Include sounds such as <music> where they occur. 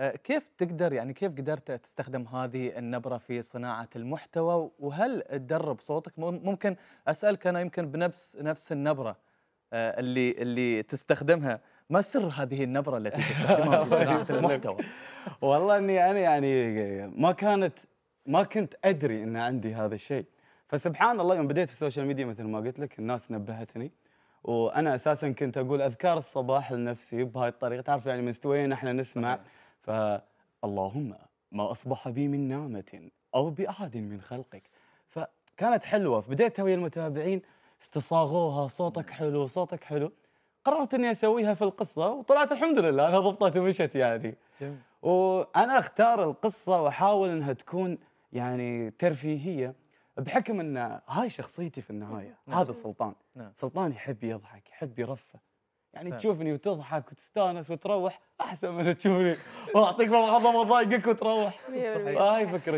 آه، كيف تقدر يعني كيف قدرت تستخدم هذه النبرة في صناعة المحتوى وهل تدرب صوتك ممكن أسألك أنا يمكن بنفس نفس النبرة آه، اللي اللي تستخدمها ما سر هذه النبرة التي تستخدمها في <laughs> صناعة المحتوى والله إني أنا يعني ما كانت ما كنت أدري أن عندي هذا الشيء فسبحان الله يوم بديت في السوشيال ميديا مثل ما قلت لك الناس نبهتني وانا اساسا كنت اقول اذكار الصباح لنفسي بهاي الطريقه تعرف يعني مستويين احنا نسمع صحيح. فاللهم ما أصبح بي من نعمة أو بأحد من خلقك فكانت حلوة بديتها ويا المتابعين استصاغوها صوتك حلو صوتك حلو قررت اني اسويها في القصه وطلعت الحمد لله انا ضبطت ومشت يعني وانا اختار القصه واحاول انها تكون يعني ترفيهيه بحكم ان هاي شخصيتي في النهايه نعم. هذا سلطان نعم. سلطان يحب يضحك يحب يرفه يعني نعم. تشوفني وتضحك وتستانس وتروح احسن من تشوفني واعطيك بابا ما ضايقك وتروح هاي فكرة